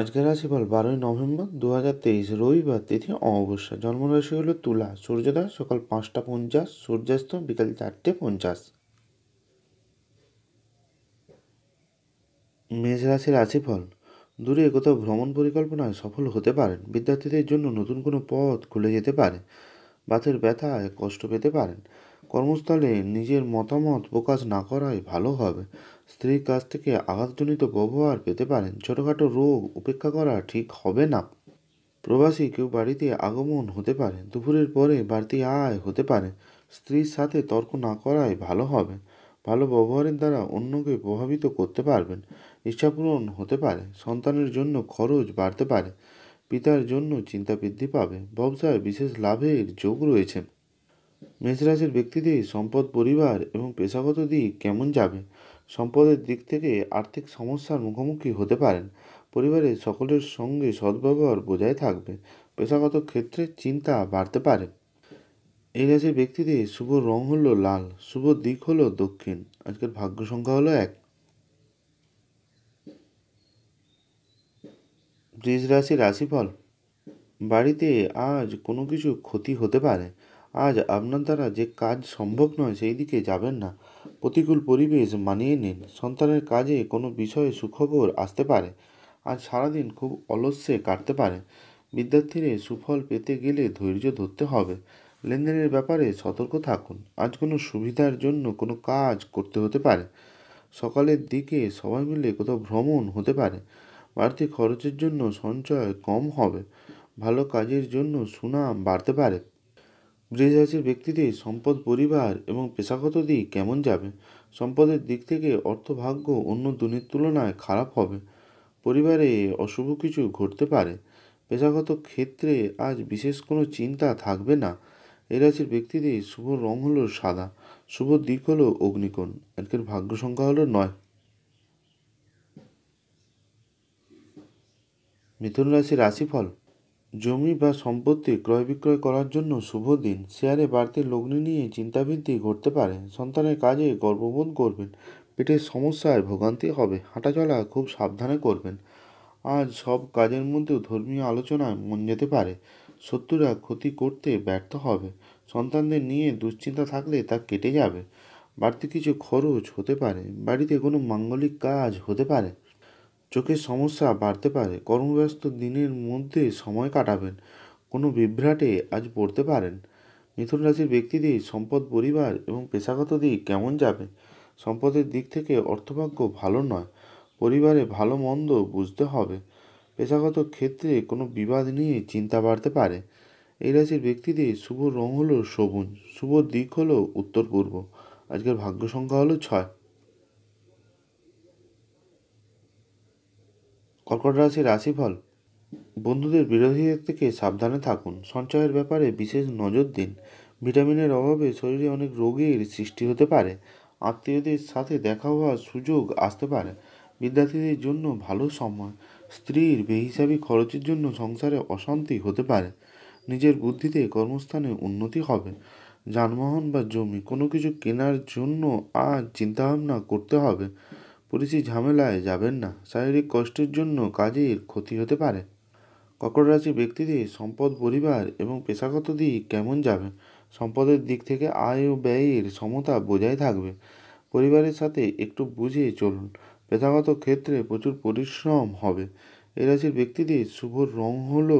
আজকের রাশিফল বারোই নভেম্বর দু হাজার তেইশ রবিবার তিথি অমাবস্যা জন্মরাশি হল তুলা সূর্যোদয় সকাল পাঁচটা পঞ্চাশ সূর্যাস্ত বিকাল চারটে পঞ্চাশ মেষ রাশির রাশিফল দূরে কোথাও ভ্রমণ পরিকল্পনায় সফল হতে পারেন বিদ্যার্থীদের জন্য নতুন কোনো পথ খুলে যেতে পারে বাথের ব্যথায় কষ্ট পেতে পারেন কর্মস্থলে নিজের মতামত প্রকাশ না করাই ভালো হবে স্ত্রীর কাছ থেকে আঘাতজনিত ব্যবহার পেতে পারেন ছোটোখাটো রোগ উপেক্ষা করা ঠিক হবে না প্রবাসী কেউ বাড়িতে আগমন হতে পারে দুপুরের পরে বাড়তি আয় হতে পারে স্ত্রীর সাথে তর্ক না করাই ভালো হবে ভালো ব্যবহারের দ্বারা অন্যকে প্রভাবিত করতে পারবেন ইচ্ছা পূরণ হতে পারে সন্তানের জন্য খরচ বাড়তে পারে পিতার জন্য চিন্তা বৃদ্ধি পাবে ব্যবসায় বিশেষ লাভের যোগ রয়েছে মেষরাশির ব্যক্তিদের সম্পদ পরিবার এবং পেশাগত দিক কেমন যাবে সম্পদের দিক থেকে আর্থিক সমস্যার মুখোমুখি হতে পারেন পরিবারের সকলের সঙ্গে সদ্ব্যবহার বজায় থাকবে পেশাগত ক্ষেত্রে চিন্তা বাড়তে পারে এই রাশির ব্যক্তিদের শুভ রং হল লাল শুভ দিক হলো দক্ষিণ আজকের ভাগ্য সংখ্যা হলো এক বৃষ রাশি রাশিফল বাড়িতে আজ কোনো কিছু ক্ষতি হতে পারে আজ আপনার দ্বারা যে কাজ সম্ভব নয় সেই দিকে যাবেন না প্রতিকূল পরিবেশ মানিয়ে নিন সন্তানের কাজে কোনো বিষয়ে সুখবর আসতে পারে আজ সারাদিন খুব অলস্যে কাটতে পারে বিদ্যার্থীর সুফল পেতে গেলে ধৈর্য ধরতে হবে লেনদেনের ব্যাপারে সতর্ক থাকুন আজ কোনো সুবিধার জন্য কোনো কাজ করতে হতে পারে সকালের দিকে সবাই মিলে কোথাও ভ্রমণ হতে পারে বাড়তি খরচের জন্য সঞ্চয় কম হবে ভালো কাজের জন্য সুনাম বাড়তে পারে বৃষ ব্যক্তিদের সম্পদ পরিবার এবং পেশাগত দিক কেমন যাবে সম্পদের দিক থেকে অর্থভাগ্য অন্য দুনের তুলনায় খারাপ হবে পরিবারে অশুভ কিছু ঘটতে পারে পেশাগত ক্ষেত্রে আজ বিশেষ কোনো চিন্তা থাকবে না এ রাশির ব্যক্তিদের শুভ রং হলো সাদা শুভ দিক হলো অগ্নিকোণ আজকের ভাগ্য সংখ্যা হলো নয় মিথুন রাশি রাশিফল জমি বা সম্পত্তি ক্রয় বিক্রয় করার জন্য শুভ দিন শেয়ারে বাড়তি লগ্নি নিয়ে চিন্তাবৃদ্ধি ঘটতে পারে সন্তানের কাজে গর্ববোধ করবেন পেটের সমস্যায় ভোগান্তি হবে হাঁটাচলা খুব সাবধানে করবেন আজ সব কাজের মধ্যেও ধর্মীয় আলোচনায় মন যেতে পারে শত্রুরা ক্ষতি করতে ব্যর্থ হবে সন্তানদের নিয়ে দুশ্চিন্তা থাকলে তা কেটে যাবে বাড়তি কিছু খরচ হতে পারে বাড়িতে কোনো মাঙ্গলিক কাজ হতে পারে চোখের সমস্যা বাড়তে পারে কর্মব্যস্ত দিনের মধ্যে সময় কাটাবেন কোনো বিভ্রাটে আজ পড়তে পারেন মিথুন রাশির ব্যক্তিদের সম্পদ পরিবার এবং পেশাগত দিক কেমন যাবে সম্পদের দিক থেকে অর্থভাগ্য ভালো নয় পরিবারে ভালো মন্দ বুঝতে হবে পেশাগত ক্ষেত্রে কোনো বিবাদ নিয়ে চিন্তা বাড়তে পারে এই রাশির ব্যক্তিদের শুভ রং হলো সবুজ শুভ দিক হলো উত্তর পূর্ব আজকের ভাগ্য সংখ্যা হলো ছয় কর্কট রাশির রাশিফল বন্ধুদের বিরোধীদের থেকে সাবধানে থাকুন সঞ্চয়ের ব্যাপারে বিশেষ নজর দিন ভিটামিনের অভাবে শরীরে অনেক রোগের সৃষ্টি হতে পারে আত্মীয়দের সাথে দেখা হওয়ার সুযোগ আসতে পারে বিদ্যার্থীদের জন্য ভালো সময় স্ত্রীর বেহিসাবি খরচের জন্য সংসারে অশান্তি হতে পারে নিজের বুদ্ধিতে কর্মস্থানে উন্নতি হবে যানবাহন বা জমি কোনো কিছু কেনার জন্য আজ চিন্তাভাবনা করতে হবে পুলিশি ঝামেলায় যাবেন না শারীরিক কষ্টের জন্য কাজের ক্ষতি হতে পারে কর্কট রাশি ব্যক্তিদের সম্পদ পরিবার এবং পেশাগত দিক কেমন যাবে সম্পদের দিক থেকে আয় ও ব্যয়ের সমতা বজায় থাকবে পরিবারের সাথে একটু বুঝে চলুন পেশাগত ক্ষেত্রে প্রচুর পরিশ্রম হবে এই রাশির ব্যক্তিদের শুভ রং হলো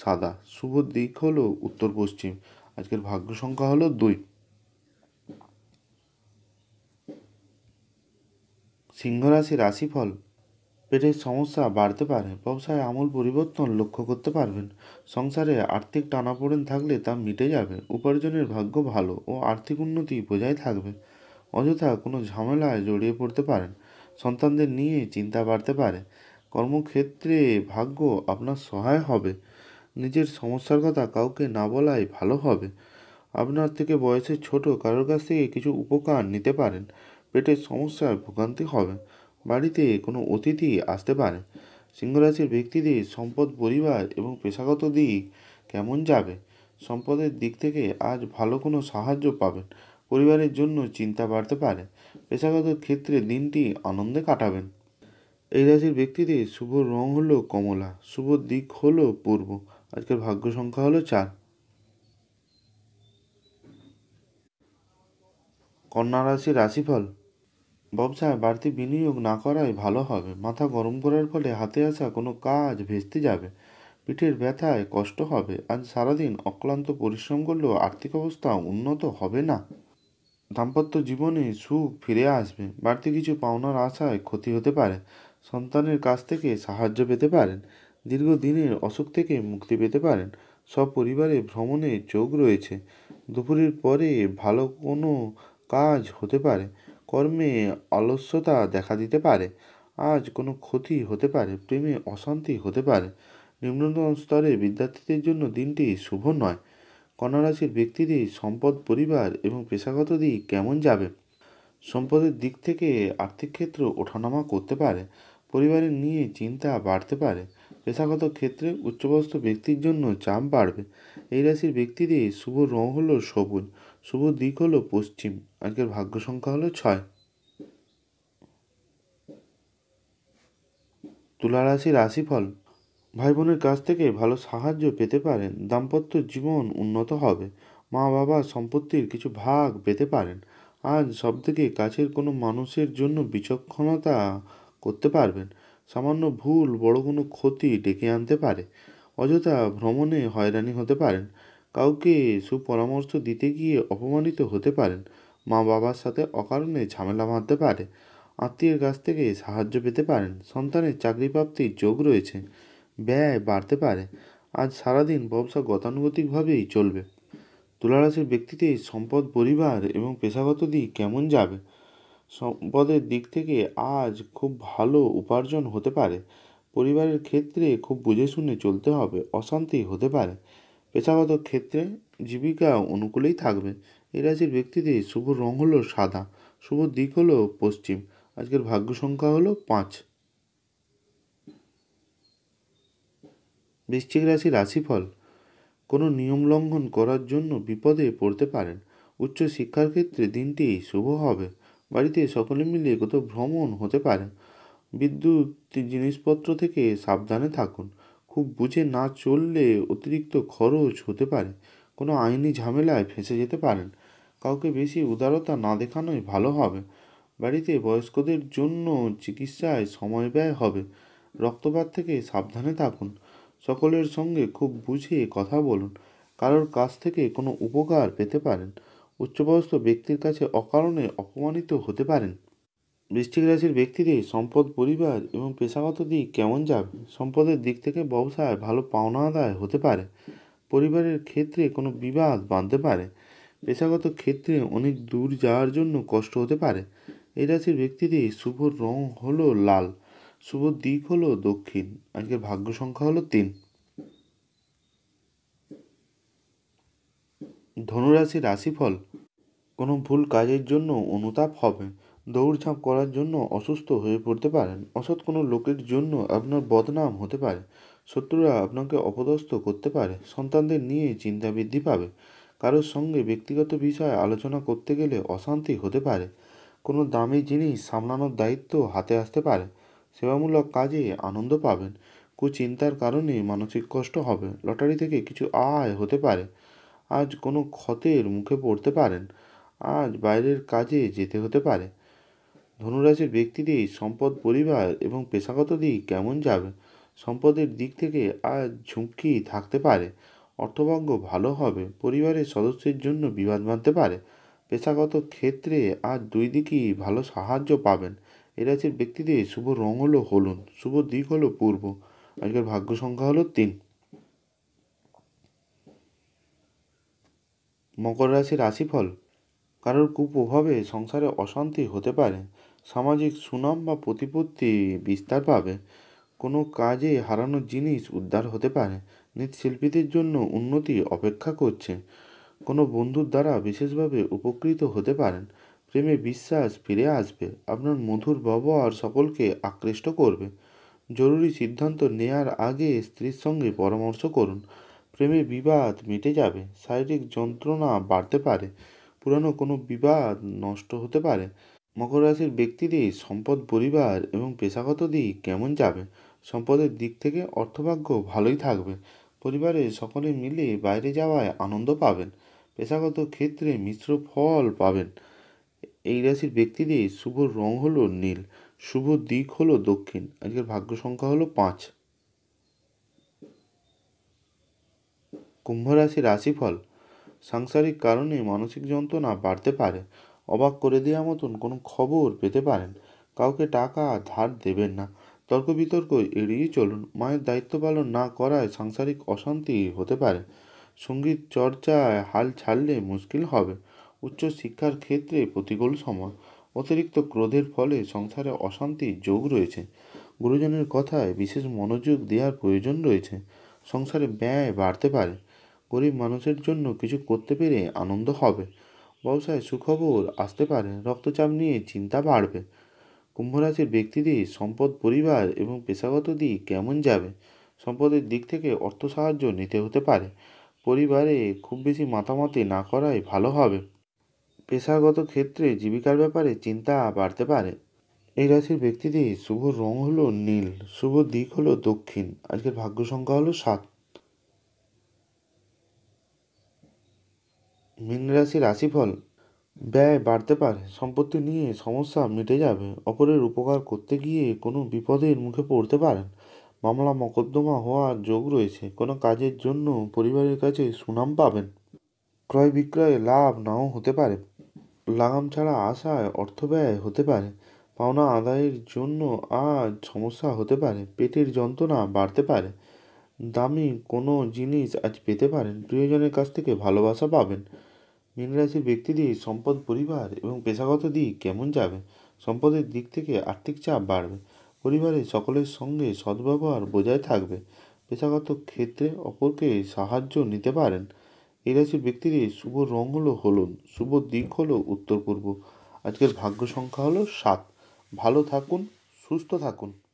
সাদা শুভ দিক হলো উত্তর পশ্চিম আজকের ভাগ্য সংখ্যা হলো দুই সিংহরাশি রাশিফল পেটের সমস্যা বাড়তে পারে ব্যবসায় আমূল পরিবর্তন লক্ষ্য করতে পারবেন সংসারে আর্থিক টানাপোড়েন থাকলে তা মিটে যাবে উপার্জনের ভাগ্য ভালো ও আর্থিক উন্নতি বজায় থাকবে অযথা কোনো ঝামেলায় জড়িয়ে পড়তে পারেন সন্তানদের নিয়ে চিন্তা বাড়তে পারে কর্মক্ষেত্রে ভাগ্য আপনার সহায় হবে নিজের সমস্যার কথা কাউকে না বলাই ভালো হবে আপনার থেকে বয়সে ছোট কারোর কাছ থেকে কিছু উপকার নিতে পারেন পেটের সমস্যায় ভোগান্তি হবে বাড়িতে কোনো অতিথি আসতে পারে সিংহরাশির ব্যক্তিদের সম্পদ পরিবার এবং পেশাগত দিক কেমন যাবে সম্পদের দিক থেকে আজ ভালো কোনো সাহায্য পাবেন পরিবারের জন্য চিন্তা বাড়তে পারে পেশাগত ক্ষেত্রে দিনটি আনন্দে কাটাবেন এই রাশির ব্যক্তিদের শুভ রং হলো কমলা শুভ দিক হলো পূর্ব আজকের ভাগ্য সংখ্যা হলো চার কন্যা রাশি রাশিফল ব্যবসায় বাড়তি বিনিয়োগ না করাই ভালো হবে মাথা গরম করার ফলে হাতে আসা কোনো কাজ ভেস্তে যাবে পিঠের ব্যথায় কষ্ট হবে আজ সারাদিন অক্লান্ত পরিশ্রম করলেও আর্থিক অবস্থা উন্নত হবে না দাম্পত্য জীবনে সুখ ফিরে আসবে বাড়তি কিছু পাওনার আশায় ক্ষতি হতে পারে সন্তানের কাছ থেকে সাহায্য পেতে পারেন দীর্ঘদিনের অসুখ থেকে মুক্তি পেতে পারেন সব পরিবারে ভ্রমণে চোখ রয়েছে দুপুরের পরে ভালো কোনো কাজ হতে পারে কর্মে আলস্যতা দেখা দিতে পারে আজ কোনো ক্ষতি হতে পারে প্রেমে অশান্তি হতে পারে নিম্নতম স্তরে বিদ্যার্থীদের জন্য দিনটি শুভ নয় কন্যারাশির ব্যক্তিদের সম্পদ পরিবার এবং পেশাগত দিক কেমন যাবে সম্পদের দিক থেকে আর্থিক ক্ষেত্র ওঠানামা করতে পারে পরিবারের নিয়ে চিন্তা বাড়তে পারে পেশাগত ক্ষেত্রে উচ্চপদস্থ ব্যক্তির জন্য চাপ বাড়বে এই রাশির ব্যক্তিদের শুভ রং হলো সবুজ শুভ দিক হলো পশ্চিম আজকের ভাগ্য সংখ্যা হলো ছয় তুলা রাশি রাশিফল ভাই বোনের কাছ থেকে ভালো সাহায্য পেতে পারেন দাম্পত্য জীবন উন্নত হবে মা বাবা সম্পত্তির কিছু ভাগ পেতে পারেন আজ সব থেকে কাছের কোনো মানুষের জন্য বিচক্ষণতা করতে পারবেন সামান্য ভুল বড় কোনো ক্ষতি ডেকে আনতে পারে অযথা ভ্রমণে হয়রানি হতে পারেন কাউকে সুপরামর্শ দিতে গিয়ে অপমানিত হতে পারেন মা বাবার সাথে অকারণে ঝামেলা মারতে পারে আত্মীয়ের কাছ থেকে সাহায্য পেতে পারেন সন্তানের চাকরি প্রাপ্তির যোগ রয়েছে ব্যয় বাড়তে পারে আজ সারাদিন ব্যবসা গতানুগতিকভাবেই চলবে তুলারাশির ব্যক্তিতে সম্পদ পরিবার এবং পেশাগত দিক কেমন যাবে সম্পদের দিক থেকে আজ খুব ভালো উপার্জন হতে পারে পরিবারের ক্ষেত্রে খুব বুঝে শুনে চলতে হবে অশান্তি হতে পারে পেশাগত ক্ষেত্রে জীবিকা অনুকূলেই থাকবে এই রাশির ব্যক্তিদের শুভ রং হলো সাদা শুভ দিক হলো পশ্চিম আজকের ভাগ্য সংখ্যা হলো পাঁচ বৃশ্চিক রাশি রাশিফল কোনো নিয়ম লঙ্ঘন করার জন্য বিপদে পড়তে পারেন উচ্চ শিক্ষার ক্ষেত্রে দিনটি শুভ হবে বাড়িতে সকলে মিলে কোথাও ভ্রমণ হতে পারেন বিদ্যুৎ জিনিসপত্র থেকে সাবধানে থাকুন খুব বুঝে না চললে অতিরিক্ত খরচ হতে পারে কোনো আইনি ঝামেলায় ফেঁসে যেতে পারেন কাউকে বেশি উদারতা না দেখানোই ভালো হবে বাড়িতে বয়স্কদের জন্য চিকিৎসায় সময় ব্যয় হবে রক্তপাত থেকে সাবধানে থাকুন সকলের সঙ্গে খুব বুঝে কথা বলুন কারোর কাছ থেকে কোনো উপকার পেতে পারেন উচ্চপদস্থ ব্যক্তির কাছে অকারণে অপমানিত হতে পারেন বৃষ্টিক রাশির ব্যক্তিদের সম্পদ পরিবার এবং পেশাগত দিক কেমন যাবে সম্পদের দিক থেকে ব্যবসায় ভালো পাওনা আদায় হতে পারে পরিবারের ক্ষেত্রে কোনো বিবাদ বাঁধতে পারে পেশাগত ক্ষেত্রে অনেক দূর যাওয়ার জন্য কষ্ট হতে পারে এই রাশির ব্যক্তিদের শুভ রং হলো লাল শুভ দিক হলো দক্ষিণ আজকের ভাগ্য সংখ্যা হলো তিন ধনুরাশি রাশিফল কোনো ভুল কাজের জন্য অনুতাপ হবে দৌড়ঝাঁপ করার জন্য অসুস্থ হয়ে পড়তে পারেন অসৎ কোনো লোকের জন্য আপনার বদনাম হতে পারে শত্রুরা আপনাকে অপদস্থ করতে পারে সন্তানদের নিয়ে চিন্তা বৃদ্ধি পাবে কারোর সঙ্গে ব্যক্তিগত বিষয়ে আলোচনা করতে গেলে অশান্তি হতে পারে কোনো দামি জিনিস সামলানোর দায়িত্ব হাতে আসতে পারে সেবামূলক কাজে আনন্দ পাবেন কুচিন্তার কারণে মানসিক কষ্ট হবে লটারি থেকে কিছু আয় হতে পারে আজ কোনো ক্ষতের মুখে পড়তে পারেন আজ বাইরের কাজে যেতে হতে পারে ধনুরাশির ব্যক্তিদের সম্পদ পরিবার এবং পেশাগত দিক কেমন যাবে সম্পদের দিক থেকে আজ ঝুঁকি থাকতে পারে অর্থভাগ্য ভালো হবে পরিবারের সদস্যের জন্য বিবাদ বাঁধতে পারে পেশাগত ক্ষেত্রে আজ দুই দিকই ভালো সাহায্য পাবেন এ রাশির ব্যক্তিদের শুভ রং হলো হলুদ শুভ দিক হলো পূর্ব আজকের ভাগ্য সংখ্যা হলো তিন মকর রাশির রাশিফল কারোর কুপ্রভাবে সংসারে অশান্তি হতে পারে সামাজিক সুনাম বা প্রতিপত্তি বিস্তার পাবে কোনো কাজে হারানো জিনিস উদ্ধার হতে পারে মৃৎশিল্পীদের জন্য উন্নতি অপেক্ষা করছে কোনো বন্ধুর দ্বারা বিশেষভাবে উপকৃত হতে পারেন প্রেমে বিশ্বাস ফিরে আসবে আপনার মধুর ব্যবহার সকলকে আকৃষ্ট করবে জরুরি সিদ্ধান্ত নেয়ার আগে স্ত্রীর সঙ্গে পরামর্শ করুন প্রেমে বিবাদ মিটে যাবে শারীরিক যন্ত্রণা বাড়তে পারে পুরানো কোনো বিবাদ নষ্ট হতে পারে মকর রাশির ব্যক্তিদের সম্পদ পরিবার এবং পেশাগত দিক কেমন যাবে সম্পদের দিক থেকে অর্থভাগ্য ভালোই থাকবে পরিবারে সকলে মিলে বাইরে যাওয়ায় আনন্দ পাবেন পেশাগত ক্ষেত্রে মিশ্র ফল পাবেন এই রাশির ব্যক্তিদের শুভ রং হলো নীল শুভ দিক হলো দক্ষিণ আজকের ভাগ্য সংখ্যা হলো পাঁচ কুম্ভ রাশি রাশিফল সাংসারিক কারণে মানসিক যন্ত্রণা বাড়তে পারে অবাক করে দেওয়া মতন কোনো খবর পেতে পারেন কাউকে টাকা ধার দেবেন না তর্ক বিতর্ক এড়িয়ে চলুন মায়ের দায়িত্ব পালন না করায় সাংসারিক অশান্তি হতে পারে সঙ্গীত চর্চায় হাল ছাড়লে মুশকিল হবে উচ্চ শিক্ষার ক্ষেত্রে প্রতিকূল সময় অতিরিক্ত ক্রোধের ফলে সংসারে অশান্তি যোগ রয়েছে গুরুজনের কথায় বিশেষ মনোযোগ দেওয়ার প্রয়োজন রয়েছে সংসারে ব্যয় বাড়তে পারে গরিব মানুষের জন্য কিছু করতে পেরে আনন্দ হবে ব্যবসায় সুখবর আসতে পারে রক্তচাপ নিয়ে চিন্তা বাড়বে কুম্ভ রাশির ব্যক্তিদের সম্পদ পরিবার এবং পেশাগত দিক কেমন যাবে সম্পদের দিক থেকে অর্থ সাহায্য নিতে হতে পারে পরিবারে খুব বেশি মাতামাতি না করাই ভালো হবে পেশাগত ক্ষেত্রে জীবিকার ব্যাপারে চিন্তা বাড়তে পারে এই রাশির ব্যক্তিদের শুভ রং হলো নীল শুভ দিক হলো দক্ষিণ আজকের ভাগ্য সংখ্যা হলো সাত মীন রাশির রাশিফল ব্যয় বাড়তে পারে সম্পত্তি নিয়ে সমস্যা মিটে যাবে অপরের উপকার করতে গিয়ে কোনো বিপদের মুখে পড়তে পারেন মামলা মকদ্দমা হওয়ার যোগ রয়েছে কোনো কাজের জন্য পরিবারের কাছে সুনাম পাবেন ক্রয় বিক্রয়ে লাভ নাও হতে পারে লাগাম ছাড়া আশায় অর্থ ব্যয় হতে পারে পাওনা আদায়ের জন্য আজ সমস্যা হতে পারে পেটের যন্ত্রণা বাড়তে পারে দামি কোনো জিনিস আজ পেতে পারেন প্রিয়জনের কাছ থেকে ভালোবাসা পাবেন মীন রাশির ব্যক্তিদের সম্পদ পরিবার এবং পেশাগত দিক কেমন যাবে সম্পদের দিক থেকে আর্থিক চাপ বাড়বে পরিবারের সকলের সঙ্গে সদ্ব্যবহার বজায় থাকবে পেশাগত ক্ষেত্রে অপরকে সাহায্য নিতে পারেন এই রাশির ব্যক্তিদের শুভ রং হলো হলুদ শুভ দিক হলো উত্তর পূর্ব আজকের ভাগ্য সংখ্যা হলো সাত ভালো থাকুন সুস্থ থাকুন